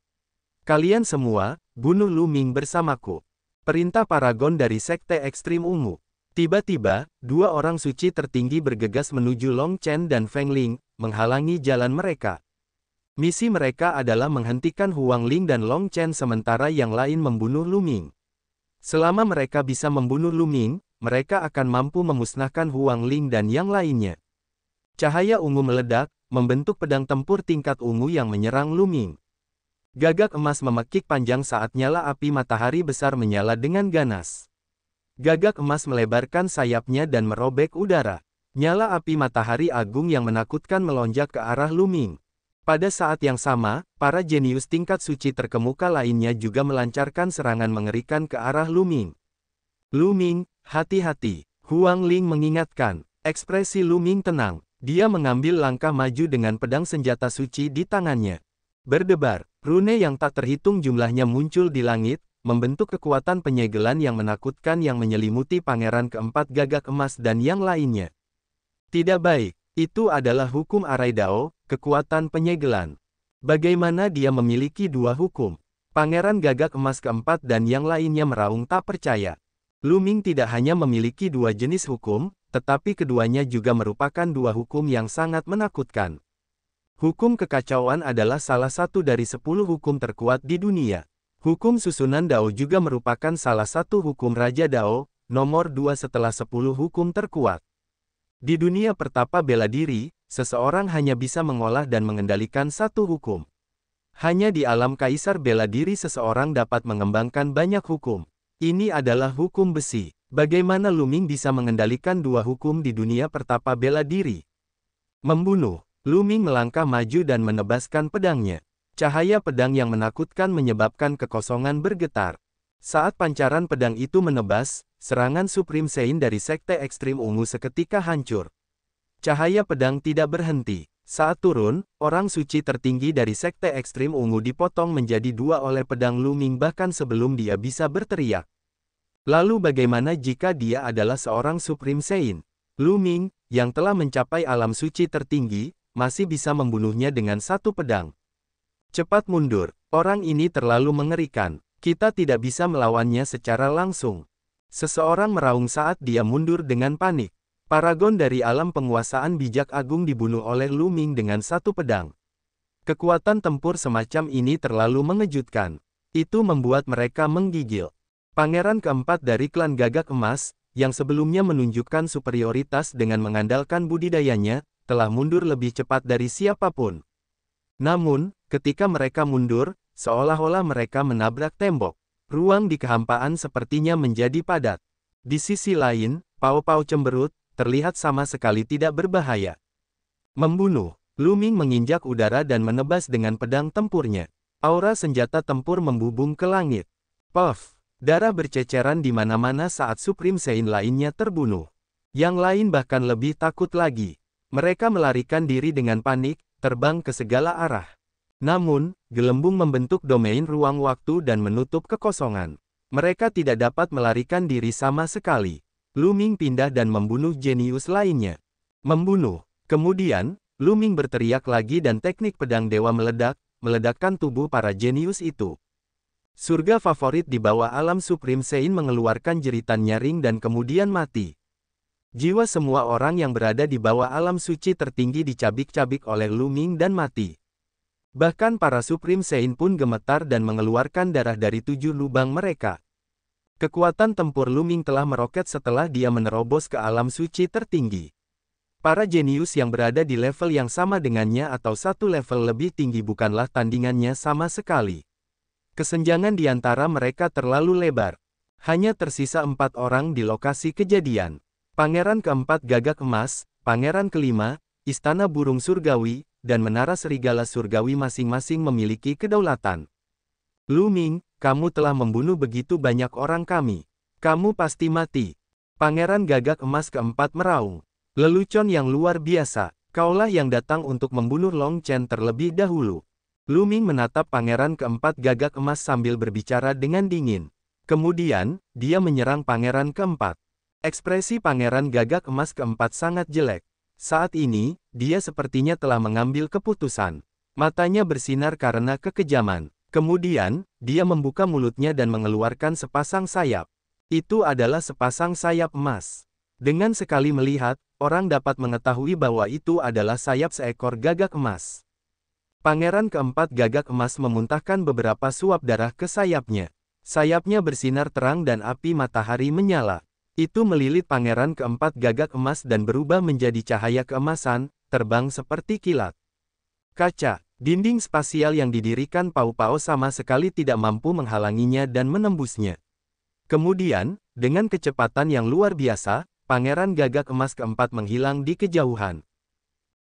Kalian semua, bunuh Lu Ming bersamaku. Perintah Paragon dari Sekte Ekstrim Ungu. Tiba-tiba, dua orang suci tertinggi bergegas menuju Long Chen dan Feng Ling, menghalangi jalan mereka. Misi mereka adalah menghentikan Huang Ling dan Long Chen sementara yang lain membunuh Lu Ming. Selama mereka bisa membunuh Luming, mereka akan mampu memusnahkan Huang Ling dan yang lainnya. Cahaya ungu meledak, membentuk pedang tempur tingkat ungu yang menyerang Luming. Gagak emas memekik panjang saat nyala api matahari besar menyala dengan ganas. Gagak emas melebarkan sayapnya dan merobek udara. Nyala api matahari agung yang menakutkan melonjak ke arah Luming. Pada saat yang sama, para jenius tingkat suci terkemuka lainnya juga melancarkan serangan mengerikan ke arah Luming. Luming, hati-hati. Huang Ling mengingatkan, ekspresi Luming tenang. Dia mengambil langkah maju dengan pedang senjata suci di tangannya. Berdebar, rune yang tak terhitung jumlahnya muncul di langit, membentuk kekuatan penyegelan yang menakutkan yang menyelimuti pangeran keempat gagak emas dan yang lainnya. Tidak baik, itu adalah hukum Araidao, kekuatan penyegelan. Bagaimana dia memiliki dua hukum? Pangeran gagak emas keempat dan yang lainnya meraung tak percaya. Luming tidak hanya memiliki dua jenis hukum, tetapi keduanya juga merupakan dua hukum yang sangat menakutkan. Hukum kekacauan adalah salah satu dari sepuluh hukum terkuat di dunia. Hukum susunan Dao juga merupakan salah satu hukum Raja Dao, nomor dua setelah sepuluh hukum terkuat. Di dunia pertapa bela diri, seseorang hanya bisa mengolah dan mengendalikan satu hukum. Hanya di alam kaisar bela diri seseorang dapat mengembangkan banyak hukum. Ini adalah hukum besi. Bagaimana Luming bisa mengendalikan dua hukum di dunia pertapa bela diri? Membunuh, Luming melangkah maju dan menebaskan pedangnya. Cahaya pedang yang menakutkan menyebabkan kekosongan bergetar. Saat pancaran pedang itu menebas, Serangan Supreme Sein dari Sekte Ekstrim Ungu seketika hancur. Cahaya pedang tidak berhenti. Saat turun, orang suci tertinggi dari Sekte Ekstrim Ungu dipotong menjadi dua oleh pedang Luming bahkan sebelum dia bisa berteriak. Lalu bagaimana jika dia adalah seorang Supreme Sein? Luming, yang telah mencapai alam suci tertinggi, masih bisa membunuhnya dengan satu pedang. Cepat mundur, orang ini terlalu mengerikan. Kita tidak bisa melawannya secara langsung. Seseorang meraung saat dia mundur dengan panik. Paragon dari alam penguasaan bijak agung dibunuh oleh Luming dengan satu pedang. Kekuatan tempur semacam ini terlalu mengejutkan. Itu membuat mereka menggigil. Pangeran keempat dari klan gagak emas, yang sebelumnya menunjukkan superioritas dengan mengandalkan budidayanya, telah mundur lebih cepat dari siapapun. Namun, ketika mereka mundur, seolah-olah mereka menabrak tembok. Ruang di kehampaan sepertinya menjadi padat. Di sisi lain, Pau-Pau cemberut, terlihat sama sekali tidak berbahaya. Membunuh, Luming menginjak udara dan menebas dengan pedang tempurnya. Aura senjata tempur membubung ke langit. Puff! Darah berceceran di mana-mana saat Supreme Sein lainnya terbunuh. Yang lain bahkan lebih takut lagi. Mereka melarikan diri dengan panik, terbang ke segala arah. Namun, gelembung membentuk domain ruang waktu dan menutup kekosongan. Mereka tidak dapat melarikan diri sama sekali. Luming pindah dan membunuh jenius lainnya. Membunuh. Kemudian, Luming berteriak lagi dan teknik pedang dewa meledak, meledakkan tubuh para jenius itu. Surga favorit di bawah alam Supreme Sein mengeluarkan jeritan nyaring dan kemudian mati. Jiwa semua orang yang berada di bawah alam suci tertinggi dicabik-cabik oleh Luming dan mati. Bahkan para Supreme Sein pun gemetar dan mengeluarkan darah dari tujuh lubang mereka. Kekuatan tempur Luming telah meroket setelah dia menerobos ke alam suci tertinggi. Para jenius yang berada di level yang sama dengannya atau satu level lebih tinggi bukanlah tandingannya sama sekali. Kesenjangan di antara mereka terlalu lebar. Hanya tersisa empat orang di lokasi kejadian. Pangeran keempat gagak emas, pangeran kelima, istana burung surgawi, dan menara serigala surgawi masing-masing memiliki kedaulatan. Lu Ming, kamu telah membunuh begitu banyak orang kami. Kamu pasti mati. Pangeran gagak emas keempat meraung. Lelucon yang luar biasa, kaulah yang datang untuk membunuh Long Chen terlebih dahulu. Lu Ming menatap pangeran keempat gagak emas sambil berbicara dengan dingin. Kemudian, dia menyerang pangeran keempat. Ekspresi pangeran gagak emas keempat sangat jelek. Saat ini, dia sepertinya telah mengambil keputusan. Matanya bersinar karena kekejaman. Kemudian, dia membuka mulutnya dan mengeluarkan sepasang sayap. Itu adalah sepasang sayap emas. Dengan sekali melihat, orang dapat mengetahui bahwa itu adalah sayap seekor gagak emas. Pangeran keempat gagak emas memuntahkan beberapa suap darah ke sayapnya. Sayapnya bersinar terang dan api matahari menyala. Itu melilit pangeran keempat gagak emas dan berubah menjadi cahaya keemasan, terbang seperti kilat. Kaca, dinding spasial yang didirikan Pau-Pau sama sekali tidak mampu menghalanginya dan menembusnya. Kemudian, dengan kecepatan yang luar biasa, pangeran gagak emas keempat menghilang di kejauhan.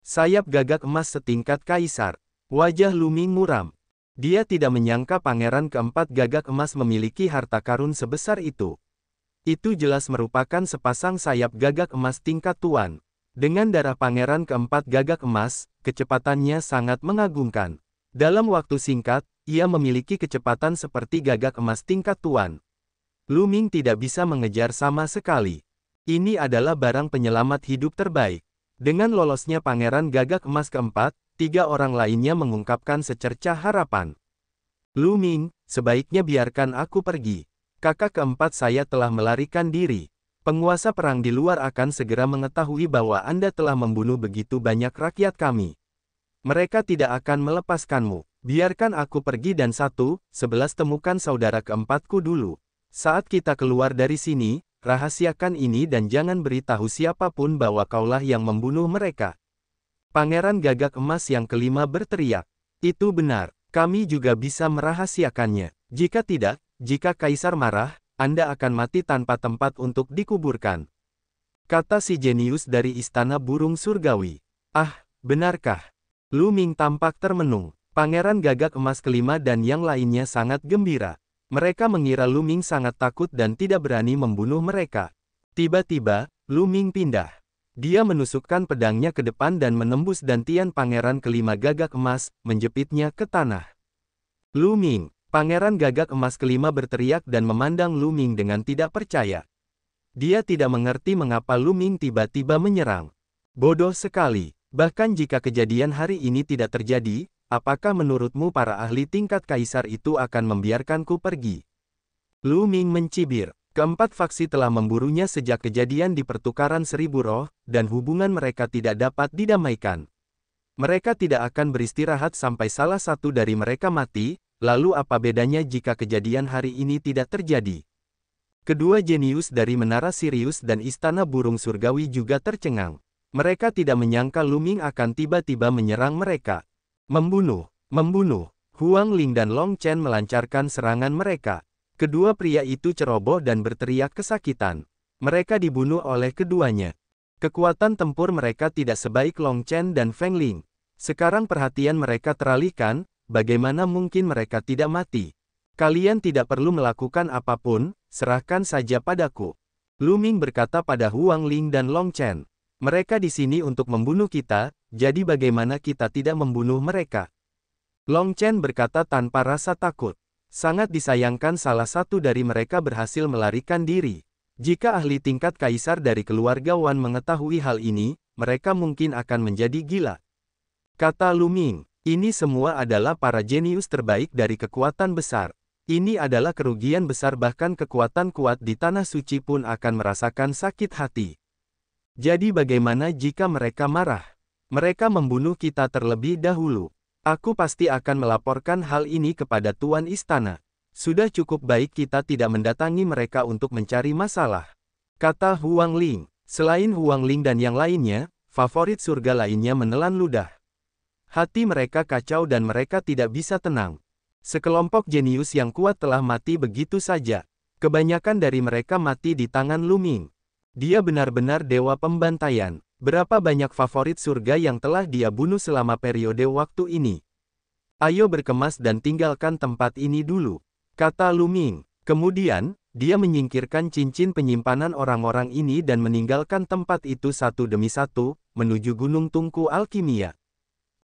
Sayap gagak emas setingkat kaisar. Wajah Lumi muram. Dia tidak menyangka pangeran keempat gagak emas memiliki harta karun sebesar itu. Itu jelas merupakan sepasang sayap gagak emas tingkat tuan. Dengan darah pangeran keempat gagak emas, kecepatannya sangat mengagumkan. Dalam waktu singkat, ia memiliki kecepatan seperti gagak emas tingkat tuan. Luming tidak bisa mengejar sama sekali. Ini adalah barang penyelamat hidup terbaik. Dengan lolosnya pangeran gagak emas keempat, tiga orang lainnya mengungkapkan secercah harapan. Luming, sebaiknya biarkan aku pergi kakak keempat saya telah melarikan diri. Penguasa perang di luar akan segera mengetahui bahwa Anda telah membunuh begitu banyak rakyat kami. Mereka tidak akan melepaskanmu. Biarkan aku pergi dan satu, sebelas temukan saudara keempatku dulu. Saat kita keluar dari sini, rahasiakan ini dan jangan beritahu siapapun bahwa kaulah yang membunuh mereka. Pangeran gagak emas yang kelima berteriak. Itu benar, kami juga bisa merahasiakannya. Jika tidak, jika kaisar marah, Anda akan mati tanpa tempat untuk dikuburkan. Kata si jenius dari istana burung surgawi. Ah, benarkah? Lu Ming tampak termenung. Pangeran gagak emas kelima dan yang lainnya sangat gembira. Mereka mengira Lu Ming sangat takut dan tidak berani membunuh mereka. Tiba-tiba, Lu Ming pindah. Dia menusukkan pedangnya ke depan dan menembus dantian pangeran kelima gagak emas, menjepitnya ke tanah. Lu Ming, Pangeran gagak emas kelima berteriak dan memandang Luming dengan tidak percaya. Dia tidak mengerti mengapa Luming tiba-tiba menyerang. Bodoh sekali. Bahkan jika kejadian hari ini tidak terjadi, apakah menurutmu para ahli tingkat kaisar itu akan membiarkanku pergi? Lu Ming mencibir. Keempat faksi telah memburunya sejak kejadian di pertukaran seribu roh, dan hubungan mereka tidak dapat didamaikan. Mereka tidak akan beristirahat sampai salah satu dari mereka mati, Lalu apa bedanya jika kejadian hari ini tidak terjadi? Kedua jenius dari Menara Sirius dan Istana Burung Surgawi juga tercengang. Mereka tidak menyangka Luming akan tiba-tiba menyerang mereka. Membunuh, membunuh. Huang Ling dan Long Chen melancarkan serangan mereka. Kedua pria itu ceroboh dan berteriak kesakitan. Mereka dibunuh oleh keduanya. Kekuatan tempur mereka tidak sebaik Long Chen dan Feng Ling. Sekarang perhatian mereka teralihkan, bagaimana mungkin mereka tidak mati? Kalian tidak perlu melakukan apapun, serahkan saja padaku. Luming berkata pada Huang Ling dan Long Chen. Mereka di sini untuk membunuh kita, jadi bagaimana kita tidak membunuh mereka? Long Chen berkata tanpa rasa takut. Sangat disayangkan salah satu dari mereka berhasil melarikan diri. Jika ahli tingkat kaisar dari keluarga Wan mengetahui hal ini, mereka mungkin akan menjadi gila. Kata Luming. Ini semua adalah para jenius terbaik dari kekuatan besar. Ini adalah kerugian besar bahkan kekuatan kuat di tanah suci pun akan merasakan sakit hati. Jadi bagaimana jika mereka marah? Mereka membunuh kita terlebih dahulu. Aku pasti akan melaporkan hal ini kepada Tuan Istana. Sudah cukup baik kita tidak mendatangi mereka untuk mencari masalah. Kata Huang Ling. Selain Huang Ling dan yang lainnya, favorit surga lainnya menelan ludah. Hati mereka kacau dan mereka tidak bisa tenang. Sekelompok jenius yang kuat telah mati begitu saja. Kebanyakan dari mereka mati di tangan Luming. Dia benar-benar dewa pembantaian. Berapa banyak favorit surga yang telah dia bunuh selama periode waktu ini? Ayo berkemas dan tinggalkan tempat ini dulu, kata Luming. Kemudian, dia menyingkirkan cincin penyimpanan orang-orang ini dan meninggalkan tempat itu satu demi satu, menuju Gunung Tungku Alkimia.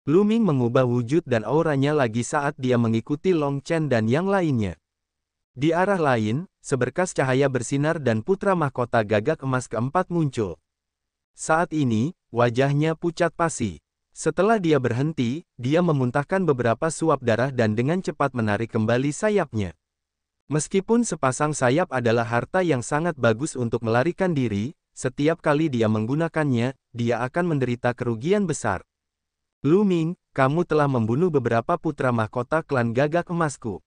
Luming mengubah wujud dan auranya lagi saat dia mengikuti Long Chen dan yang lainnya. Di arah lain, seberkas cahaya bersinar dan putra mahkota gagak emas keempat muncul. Saat ini, wajahnya pucat pasi. Setelah dia berhenti, dia memuntahkan beberapa suap darah dan dengan cepat menarik kembali sayapnya. Meskipun sepasang sayap adalah harta yang sangat bagus untuk melarikan diri, setiap kali dia menggunakannya, dia akan menderita kerugian besar. Lu Ming, kamu telah membunuh beberapa putra mahkota klan gagak emasku.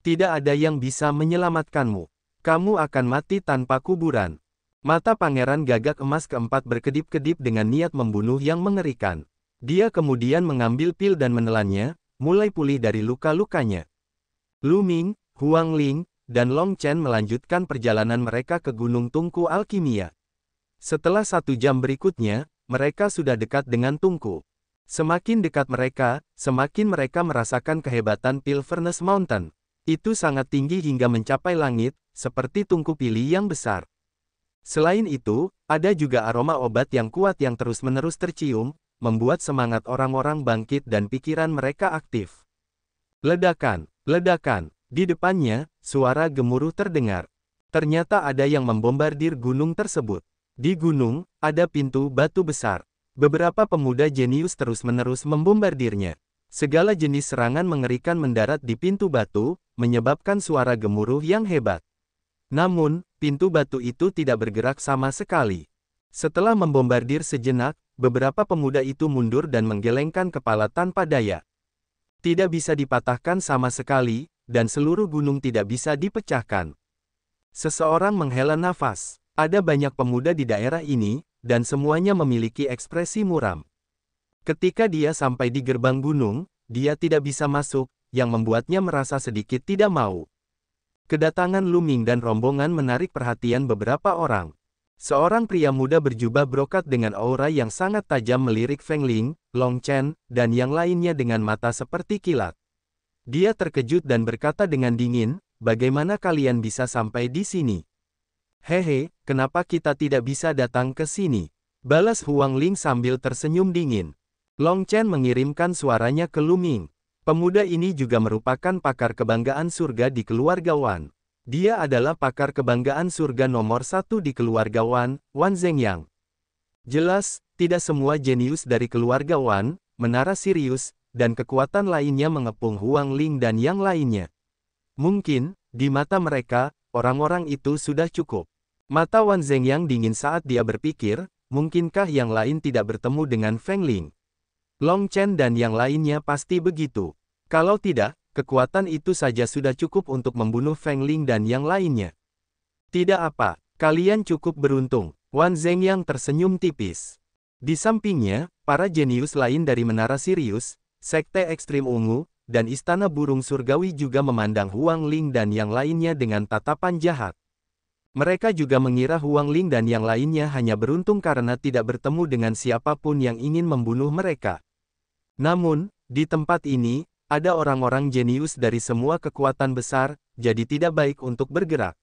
Tidak ada yang bisa menyelamatkanmu. Kamu akan mati tanpa kuburan. Mata pangeran gagak emas keempat berkedip-kedip dengan niat membunuh yang mengerikan. Dia kemudian mengambil pil dan menelannya, mulai pulih dari luka-lukanya. Lu Ming, Huang Ling, dan Long Chen melanjutkan perjalanan mereka ke Gunung Tungku Alkimia. Setelah satu jam berikutnya, mereka sudah dekat dengan Tungku. Semakin dekat mereka, semakin mereka merasakan kehebatan Pil Furnace Mountain. Itu sangat tinggi hingga mencapai langit, seperti tungku pili yang besar. Selain itu, ada juga aroma obat yang kuat yang terus-menerus tercium, membuat semangat orang-orang bangkit dan pikiran mereka aktif. Ledakan, ledakan, di depannya, suara gemuruh terdengar. Ternyata ada yang membombardir gunung tersebut. Di gunung, ada pintu batu besar. Beberapa pemuda jenius terus-menerus membombardirnya. Segala jenis serangan mengerikan mendarat di pintu batu, menyebabkan suara gemuruh yang hebat. Namun, pintu batu itu tidak bergerak sama sekali. Setelah membombardir sejenak, beberapa pemuda itu mundur dan menggelengkan kepala tanpa daya. Tidak bisa dipatahkan sama sekali, dan seluruh gunung tidak bisa dipecahkan. Seseorang menghela nafas. Ada banyak pemuda di daerah ini, dan semuanya memiliki ekspresi muram. Ketika dia sampai di gerbang gunung, dia tidak bisa masuk, yang membuatnya merasa sedikit tidak mau. Kedatangan Luming dan rombongan menarik perhatian beberapa orang. Seorang pria muda berjubah brokat dengan aura yang sangat tajam melirik Feng Ling, Long Chen, dan yang lainnya dengan mata seperti kilat. Dia terkejut dan berkata dengan dingin, bagaimana kalian bisa sampai di sini? Hehe, kenapa kita tidak bisa datang ke sini? Balas Huang Ling sambil tersenyum dingin. Long Chen mengirimkan suaranya ke Luming. Pemuda ini juga merupakan pakar kebanggaan surga di keluarga Wan. Dia adalah pakar kebanggaan surga nomor satu di keluarga Wan, Wan Zhengyang. Jelas, tidak semua jenius dari keluarga Wan, Menara Sirius, dan kekuatan lainnya mengepung Huang Ling dan yang lainnya. Mungkin, di mata mereka, orang-orang itu sudah cukup. Mata Wan Zhengyang dingin saat dia berpikir, mungkinkah yang lain tidak bertemu dengan Feng Ling? Long Chen dan yang lainnya pasti begitu. Kalau tidak, kekuatan itu saja sudah cukup untuk membunuh Feng Ling dan yang lainnya. Tidak apa, kalian cukup beruntung. Wan Zhengyang tersenyum tipis. Di sampingnya, para jenius lain dari Menara Sirius, Sekte Ekstrim Ungu, dan Istana Burung Surgawi juga memandang Huang Ling dan yang lainnya dengan tatapan jahat. Mereka juga mengira Huang Ling dan yang lainnya hanya beruntung karena tidak bertemu dengan siapapun yang ingin membunuh mereka. Namun, di tempat ini, ada orang-orang jenius dari semua kekuatan besar, jadi tidak baik untuk bergerak.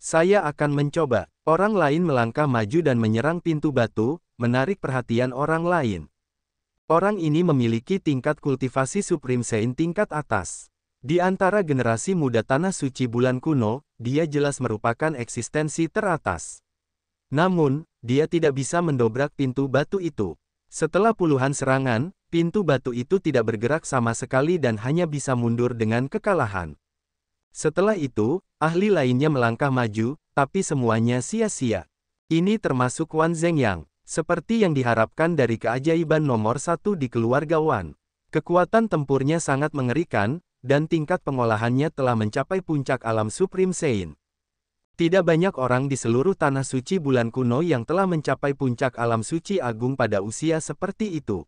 Saya akan mencoba. Orang lain melangkah maju dan menyerang pintu batu, menarik perhatian orang lain. Orang ini memiliki tingkat kultivasi Supreme Saint tingkat atas. Di antara generasi muda Tanah Suci Bulan Kuno, dia jelas merupakan eksistensi teratas. Namun, dia tidak bisa mendobrak pintu batu itu. Setelah puluhan serangan, pintu batu itu tidak bergerak sama sekali dan hanya bisa mundur dengan kekalahan. Setelah itu, ahli lainnya melangkah maju, tapi semuanya sia-sia. Ini termasuk Wan Zhengyang, seperti yang diharapkan dari keajaiban nomor satu di keluarga Wan. Kekuatan tempurnya sangat mengerikan, dan tingkat pengolahannya telah mencapai puncak alam Supreme Sein. Tidak banyak orang di seluruh tanah suci bulan kuno yang telah mencapai puncak alam suci agung pada usia seperti itu.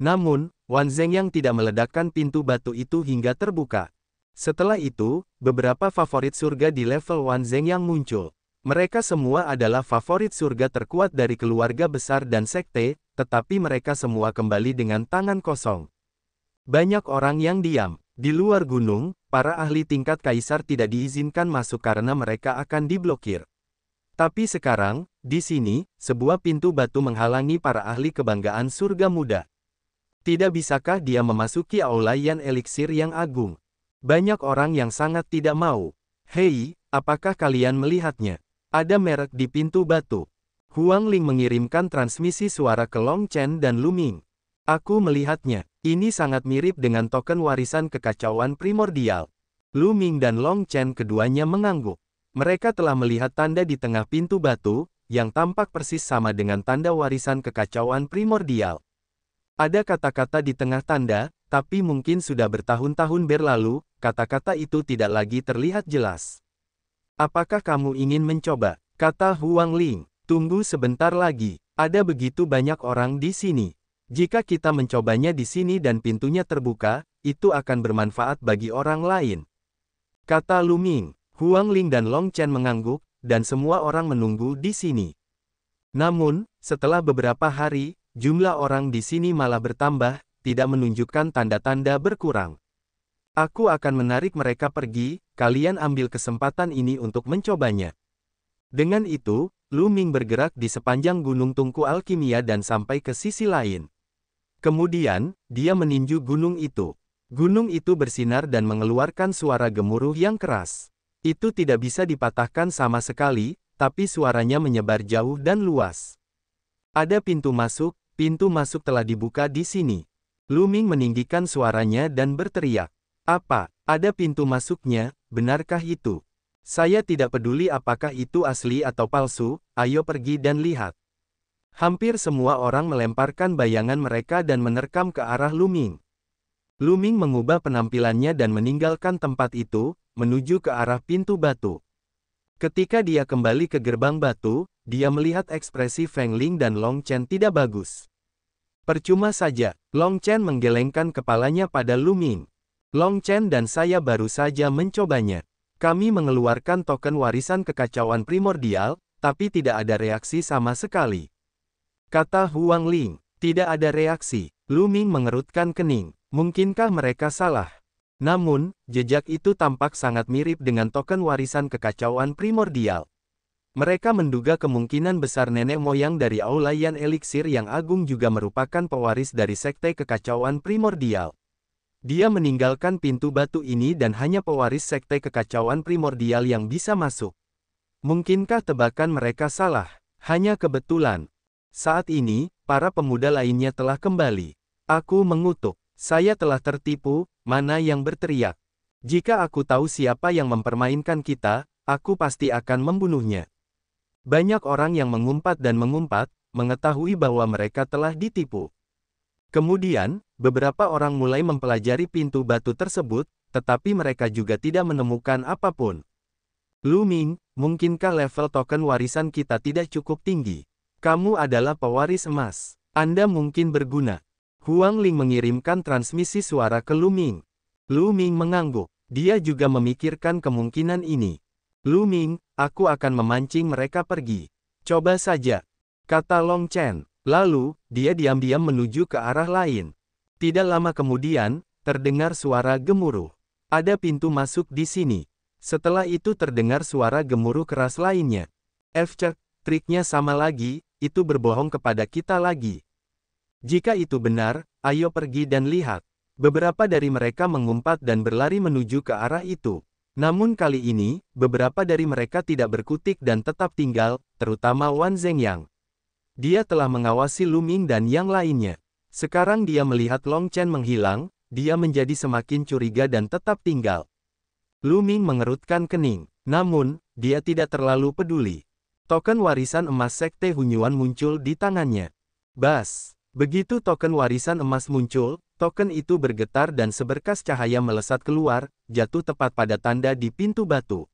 Namun, Wan Zeng yang tidak meledakkan pintu batu itu hingga terbuka. Setelah itu, beberapa favorit surga di level Wan Zeng yang muncul. Mereka semua adalah favorit surga terkuat dari keluarga besar dan sekte, tetapi mereka semua kembali dengan tangan kosong. Banyak orang yang diam. Di luar gunung, para ahli tingkat kaisar tidak diizinkan masuk karena mereka akan diblokir. Tapi sekarang, di sini, sebuah pintu batu menghalangi para ahli kebanggaan surga muda. Tidak bisakah dia memasuki aula yang eliksir yang agung? Banyak orang yang sangat tidak mau. Hei, apakah kalian melihatnya? Ada merek di pintu batu. Huang Ling mengirimkan transmisi suara ke Long Chen dan Luming. Aku melihatnya. Ini sangat mirip dengan token warisan kekacauan primordial. Lu Ming dan Long Chen keduanya mengangguk. Mereka telah melihat tanda di tengah pintu batu, yang tampak persis sama dengan tanda warisan kekacauan primordial. Ada kata-kata di tengah tanda, tapi mungkin sudah bertahun-tahun berlalu, kata-kata itu tidak lagi terlihat jelas. Apakah kamu ingin mencoba? Kata Huang Ling. Tunggu sebentar lagi, ada begitu banyak orang di sini. Jika kita mencobanya di sini dan pintunya terbuka, itu akan bermanfaat bagi orang lain. Kata Luming, Huang Ling dan Long Chen mengangguk, dan semua orang menunggu di sini. Namun, setelah beberapa hari, jumlah orang di sini malah bertambah, tidak menunjukkan tanda-tanda berkurang. Aku akan menarik mereka pergi, kalian ambil kesempatan ini untuk mencobanya. Dengan itu, Luming bergerak di sepanjang gunung tungku alkimia dan sampai ke sisi lain. Kemudian, dia meninju gunung itu. Gunung itu bersinar dan mengeluarkan suara gemuruh yang keras. Itu tidak bisa dipatahkan sama sekali, tapi suaranya menyebar jauh dan luas. Ada pintu masuk, pintu masuk telah dibuka di sini. Luming meninggikan suaranya dan berteriak. Apa, ada pintu masuknya, benarkah itu? Saya tidak peduli apakah itu asli atau palsu, ayo pergi dan lihat. Hampir semua orang melemparkan bayangan mereka dan menerkam ke arah Luming. Luming mengubah penampilannya dan meninggalkan tempat itu, menuju ke arah pintu batu. Ketika dia kembali ke gerbang batu, dia melihat ekspresi Feng Ling dan Long Chen tidak bagus. Percuma saja, Long Chen menggelengkan kepalanya pada Luming. Long Chen dan saya baru saja mencobanya. Kami mengeluarkan token warisan kekacauan primordial, tapi tidak ada reaksi sama sekali. Kata Huang Ling, tidak ada reaksi. Lu Ming mengerutkan kening, mungkinkah mereka salah? Namun, jejak itu tampak sangat mirip dengan token warisan kekacauan primordial. Mereka menduga kemungkinan besar nenek moyang dari Aulayan Elixir yang agung juga merupakan pewaris dari sekte kekacauan primordial. Dia meninggalkan pintu batu ini dan hanya pewaris sekte kekacauan primordial yang bisa masuk. Mungkinkah tebakan mereka salah? Hanya kebetulan, saat ini, para pemuda lainnya telah kembali. Aku mengutuk, saya telah tertipu, mana yang berteriak. Jika aku tahu siapa yang mempermainkan kita, aku pasti akan membunuhnya. Banyak orang yang mengumpat dan mengumpat, mengetahui bahwa mereka telah ditipu. Kemudian, beberapa orang mulai mempelajari pintu batu tersebut, tetapi mereka juga tidak menemukan apapun. Lu Ming, mungkinkah level token warisan kita tidak cukup tinggi? Kamu adalah pewaris emas. Anda mungkin berguna. Huang Ling mengirimkan transmisi suara ke Lu Ming. Lu Ming mengangguk. Dia juga memikirkan kemungkinan ini. Lu Ming, aku akan memancing mereka pergi. Coba saja. Kata Long Chen. Lalu, dia diam-diam menuju ke arah lain. Tidak lama kemudian, terdengar suara gemuruh. Ada pintu masuk di sini. Setelah itu terdengar suara gemuruh keras lainnya. Efcek, triknya sama lagi, itu berbohong kepada kita lagi. Jika itu benar, ayo pergi dan lihat. Beberapa dari mereka mengumpat dan berlari menuju ke arah itu. Namun kali ini, beberapa dari mereka tidak berkutik dan tetap tinggal, terutama Wan Zhengyang. Dia telah mengawasi Luming dan yang lainnya. Sekarang dia melihat Long Chen menghilang, dia menjadi semakin curiga dan tetap tinggal. Luming mengerutkan kening, namun, dia tidak terlalu peduli. Token warisan emas Sekte Hunyuan muncul di tangannya. Bas! Begitu token warisan emas muncul, token itu bergetar dan seberkas cahaya melesat keluar, jatuh tepat pada tanda di pintu batu.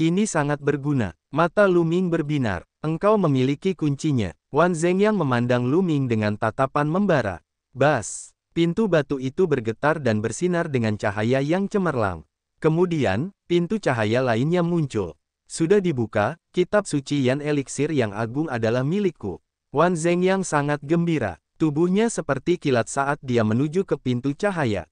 Ini sangat berguna. Mata Luming berbinar. Engkau memiliki kuncinya. Wan Zeng yang memandang Luming dengan tatapan membara. Bas! Pintu batu itu bergetar dan bersinar dengan cahaya yang cemerlang. Kemudian, pintu cahaya lainnya muncul. Sudah dibuka, kitab suci Yan Elixir yang agung adalah milikku. Wan Zeng yang sangat gembira. Tubuhnya seperti kilat saat dia menuju ke pintu cahaya.